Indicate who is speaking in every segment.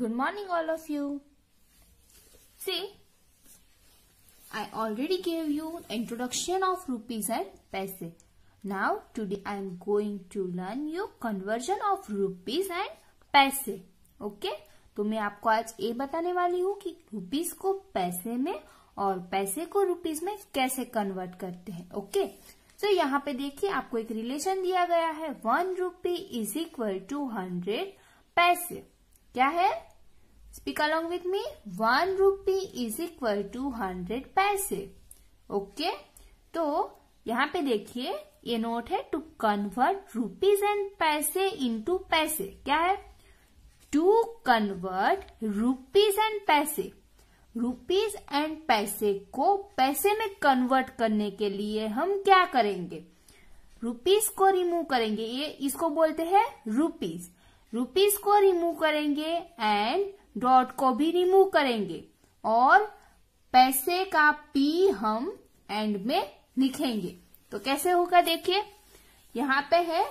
Speaker 1: Good morning all of you. See, I already gave you introduction of rupees and paise. Now today I am going to learn you conversion of rupees and paise. Okay? तो मैं आपको आज ये बताने वाली हूँ कि rupees को पैसे में और पैसे को रुपीस में कैसे कन्वर्ट करते हैं ओके तो यहाँ पे देखिए आपको एक रिलेशन दिया गया है one rupee is equal to hundred paise क्या है speak along with me one rupee is equal to hundred paise okay तो यहाँ पे देखिए ये नोट है to convert rupees and paise into paise क्या है to convert rupees and paise rupees and paise को पैसे में कन्वर्ट करने के लिए हम क्या करेंगे रूपीज को रिमूव करेंगे ये इसको बोलते हैं रूपीज रुपीज को रिमूव करेंगे एंड डॉट को भी रिमूव करेंगे और पैसे का पी हम एंड में लिखेंगे तो कैसे होगा देखिए यहाँ पे है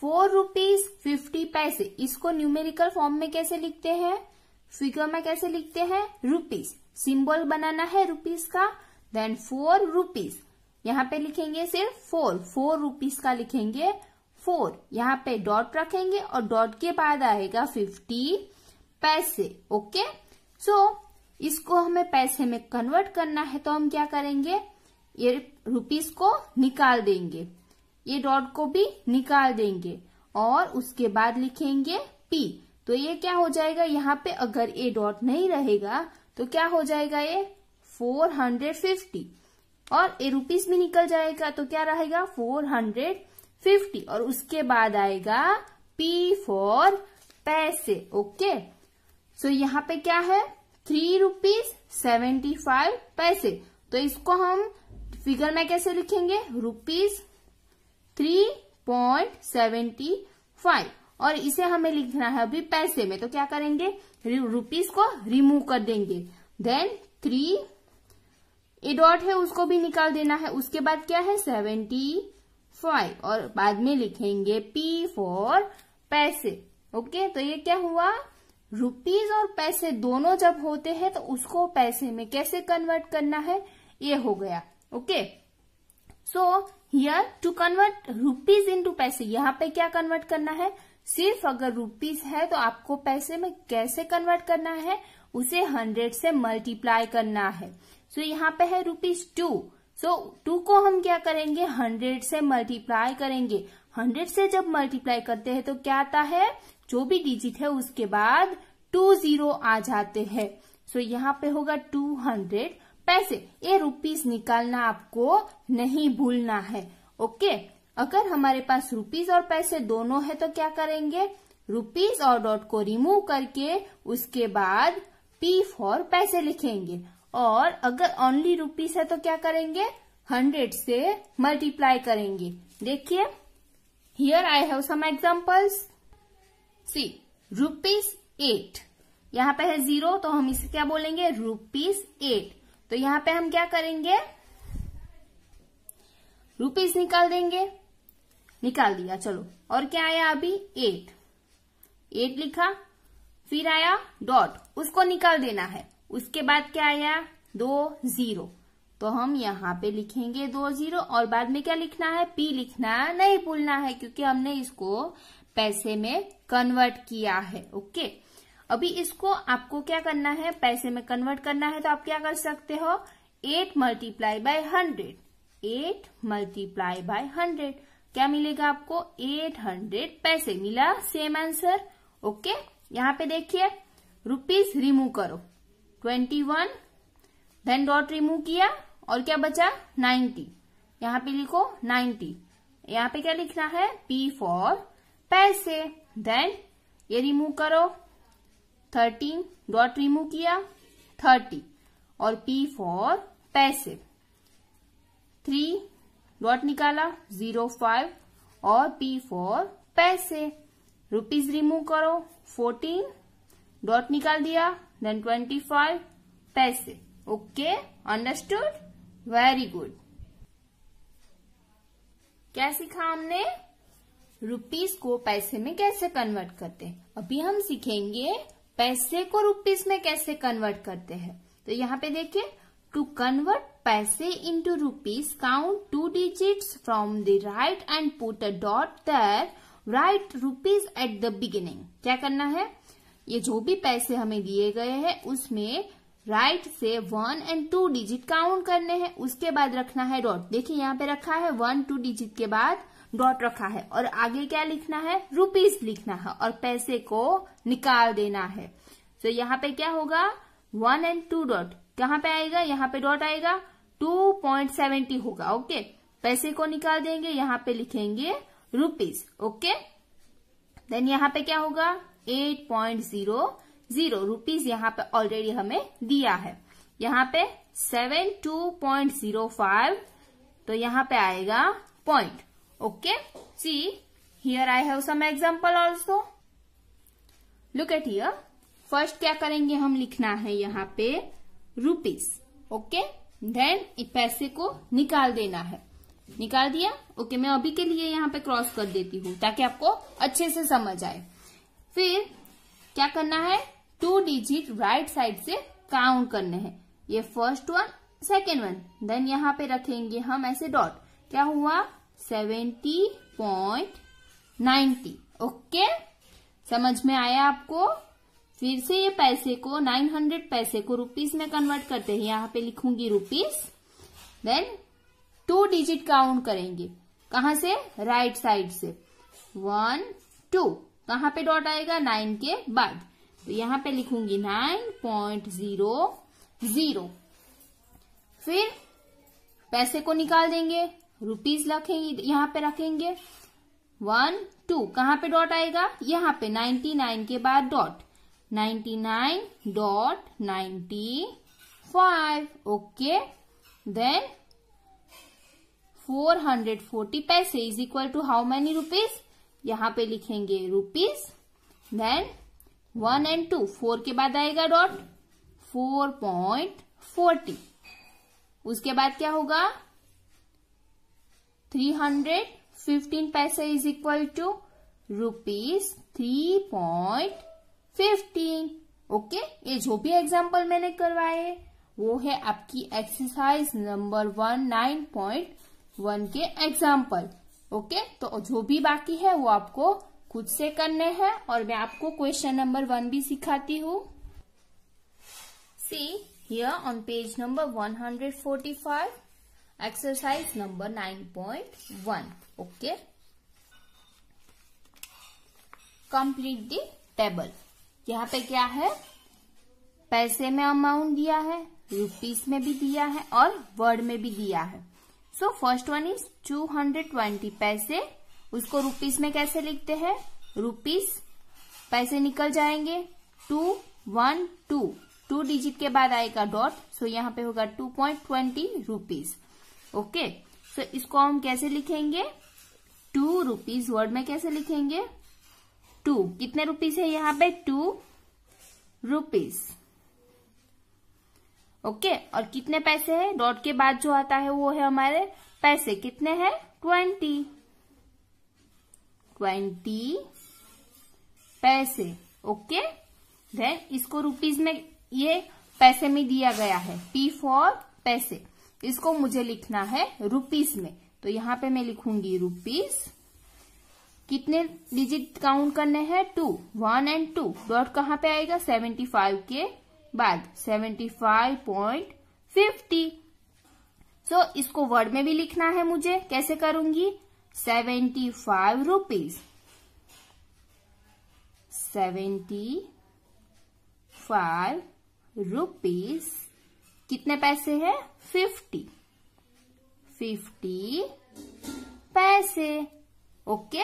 Speaker 1: फोर रुपीज फिफ्टी पैसे इसको न्यूमेरिकल फॉर्म में कैसे लिखते हैं फिगर में कैसे लिखते हैं रुपीज सिंबल बनाना है रुपीज का देन फोर रुपीज यहाँ पे लिखेंगे सिर्फ फोर फोर रुपीज का लिखेंगे फोर यहाँ पे डॉट रखेंगे और डॉट के बाद आएगा फिफ्टी पैसे ओके सो so, इसको हमें पैसे में कन्वर्ट करना है तो हम क्या करेंगे ये रुपीस को निकाल देंगे ये डॉट को भी निकाल देंगे और उसके बाद लिखेंगे पी तो ये क्या हो जाएगा यहाँ पे अगर ये डॉट नहीं रहेगा तो क्या हो जाएगा ये फोर हंड्रेड फिफ्टी और ए रुपीज भी निकल जाएगा तो क्या रहेगा फोर हंड्रेड फिफ्टी और उसके बाद आएगा P for paise okay so यहाँ पे क्या है थ्री रुपीज सेवेंटी फाइव पैसे तो इसको हम फिगर में कैसे लिखेंगे rupees three point seventy five और इसे हमें लिखना है अभी पैसे में तो क्या करेंगे रुपीज को रिमूव कर देंगे देन थ्री ए डॉट है उसको भी निकाल देना है उसके बाद क्या है सेवेंटी फाइव और बाद में लिखेंगे पी फॉर पैसे ओके तो ये क्या हुआ रुपीज और पैसे दोनों जब होते हैं तो उसको पैसे में कैसे कन्वर्ट करना है ये हो गया okay so here to convert rupees into paise यहाँ पे क्या कन्वर्ट करना है सिर्फ अगर रुपीज है तो आपको पैसे में कैसे कन्वर्ट करना है उसे हंड्रेड से मल्टीप्लाई करना है सो so, यहाँ पे है rupees to so so, two को हम क्या करेंगे हंड्रेड से मल्टीप्लाई करेंगे हंड्रेड से जब मल्टीप्लाई करते हैं तो क्या आता है जो भी डिजिट है उसके बाद टू जीरो आ जाते हैं सो so, यहाँ पे होगा टू हंड्रेड पैसे ये रुपीज निकालना आपको नहीं भूलना है ओके अगर हमारे पास रुपीज और पैसे दोनों है तो क्या करेंगे रुपीज और डॉट को रिमूव करके उसके बाद पी फॉर पैसे लिखेंगे और अगर ओनली रूपीज है तो क्या करेंगे हंड्रेड से मल्टीप्लाई करेंगे देखिए here I have some examples see rupees eight यहाँ पे है जीरो तो हम इसे क्या बोलेंगे रूपीज एट तो यहाँ पे हम क्या करेंगे रूपीज निकाल देंगे निकाल दिया चलो और क्या आया अभी एट एट लिखा फिर आया डॉट उसको निकाल देना है उसके बाद क्या आया दो जीरो तो हम यहाँ पे लिखेंगे दो जीरो और बाद में क्या लिखना है पी लिखना नहीं भूलना है क्योंकि हमने इसको पैसे में कन्वर्ट किया है ओके अभी इसको आपको क्या करना है पैसे में कन्वर्ट करना है तो आप क्या कर सकते हो eight multiply by hundred eight multiply by hundred क्या मिलेगा आपको एट हंड्रेड पैसे मिला सेम आंसर ओके यहाँ पे देखिए रुपीज रिमूव करो ट्वेंटी वन धन डॉट रिमूव किया और क्या बचा नाइन्टी यहाँ पे लिखो नाइन्टी यहाँ पे क्या लिखना है पी फॉर पैसे देन ये रिमूव करो थर्टीन डॉट रिमूव किया थर्टी और P for paise three dot निकाला जीरो फाइव और P for paise rupees remove करो फोर्टीन डॉट निकाल दिया twenty five paise okay understood very good क्या सीखा हमने रुपीस को पैसे में कैसे कन्वर्ट करते हैं अभी हम सीखेंगे पैसे को रुपीस में कैसे कन्वर्ट करते हैं तो यहाँ पे देखिए to convert paise into rupees count two digits from the right and put a dot there right rupees at the beginning क्या करना है ये जो भी पैसे हमें दिए गए हैं उसमें राइट right से one and two digit count करने हैं उसके बाद रखना है डॉट देखिए यहाँ पे रखा है वन टू डिजिट के बाद डॉट रखा है और आगे क्या लिखना है रुपीज लिखना है और पैसे को निकाल देना है तो so, यहाँ पे क्या होगा वन एंड टू डॉट कहाँ पे आएगा यहाँ पे डॉट आएगा टू पॉइंट सेवेंटी होगा ओके पैसे को निकाल देंगे यहाँ पे लिखेंगे रुपीज ओके देन यहाँ पे क्या होगा eight point zero zero rupees यहाँ पे ऑलरेडी हमें दिया है यहाँ पे seven two point zero five तो यहाँ पे आएगा point okay see here I have some example also look at here first क्या करेंगे हम लिखना है यहाँ पे रूपीज ओके देन पैसे को निकाल देना है निकाल दिया ओके okay, मैं अभी के लिए यहाँ पे क्रॉस कर देती हूँ ताकि आपको अच्छे से समझ आए फिर क्या करना है टू डिजिट राइट साइड से काउंट करने हैं ये first one second one then यहाँ पे रखेंगे हम ऐसे डॉट क्या हुआ सेवेंटी पॉइंट नाइन्टी ओके समझ में आया आपको फिर से ये पैसे को नाइन हंड्रेड पैसे को रुपीस में कन्वर्ट करते हैं यहाँ पे लिखूंगी rupees then two digit count करेंगे कहा से राइट right साइड से वन टू कहाँ पे डॉट आएगा नाइन के बाद तो यहाँ पे लिखूंगी नाइन पॉइंट जीरो जीरो फिर पैसे को निकाल देंगे रुपीज रखेंगे यहाँ पे रखेंगे वन टू कहाँ पे डॉट आएगा यहाँ पे नाइन्टी नाइन के बाद dot ninety nine dot ninety five okay then four hundred forty paise is equal to how many rupees यहाँ पे लिखेंगे rupees then one and two four के बाद आएगा डॉट फोर पॉइंट फोर्टी उसके बाद क्या होगा three hundred fifteen paise is equal to rupees three point fifteen okay ये जो भी एग्जाम्पल मैंने करवाए वो है आपकी exercise number one nine point one के एग्जाम्पल ओके तो जो भी बाकी है वो आपको खुद से करने हैं और मैं आपको क्वेश्चन नंबर वन भी सिखाती हूँ see here on page number 145 nine point 9.1 okay complete the table यहाँ पे क्या है पैसे में अमाउंट दिया है रुपीस में भी दिया है और वर्ड में भी दिया है so first one is two hundred twenty paise उसको रूपीज में कैसे लिखते हैं रूपीज पैसे निकल जाएंगे two one two two digit के बाद आएगा डॉट सो यहाँ पे होगा two point twenty rupees okay so इसको हम कैसे लिखेंगे टू रुपीज वर्ड में कैसे लिखेंगे टू कितने रुपीज है यहाँ पे टू रुपीज ओके और कितने पैसे हैं डॉट के बाद जो आता है वो है हमारे पैसे कितने हैं twenty twenty paise okay then इसको रुपीज में ये पैसे में दिया गया है पी फॉर पैसे इसको मुझे लिखना है रुपीज में तो यहां पे मैं लिखूंगी रुपीज कितने डिजिट काउंट करने हैं two one and two dot कहाँ पे आएगा सेवेंटी फाइव के बाद seventy five point fifty so इसको वर्ड में भी लिखना है मुझे कैसे करूंगी seventy five rupees seventy five rupees कितने पैसे हैं फिफ्टी फिफ्टी पैसे ओके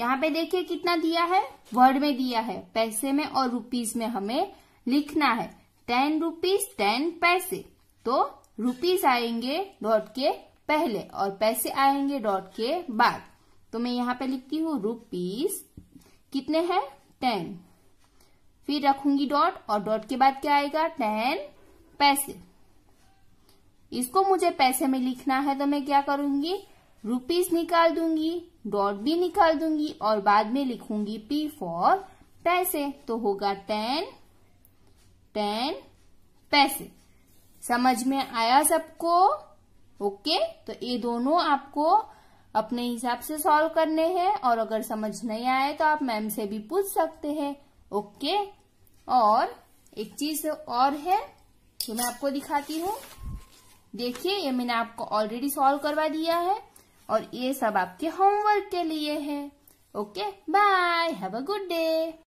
Speaker 1: यहां पे देखिए कितना दिया है वर्ड में दिया है पैसे में और रुपीज में हमें लिखना है टेन रुपीज टेन पैसे तो रुपीज आएंगे डॉट के पहले और पैसे आएंगे डॉट के बाद तो मैं यहाँ पे लिखती हूँ रुपीज कितने हैं टेन फिर रखूंगी डॉट और डॉट के बाद क्या आएगा टेन पैसे इसको मुझे पैसे में लिखना है तो मैं क्या करूंगी रुपीज निकाल दूंगी डॉट भी निकाल दूंगी और बाद में लिखूंगी पी फॉर पैसे तो होगा टेन टेन पैसे समझ में आया सबको ओके तो ये दोनों आपको अपने हिसाब से सॉल्व करने हैं और अगर समझ नहीं आए तो आप मैम से भी पूछ सकते हैं ओके और एक चीज और है जो मैं आपको दिखाती हूँ देखिए ये मैंने आपको ऑलरेडी सॉल्व करवा दिया है और ये सब आपके होमवर्क के लिए है okay bye have a good day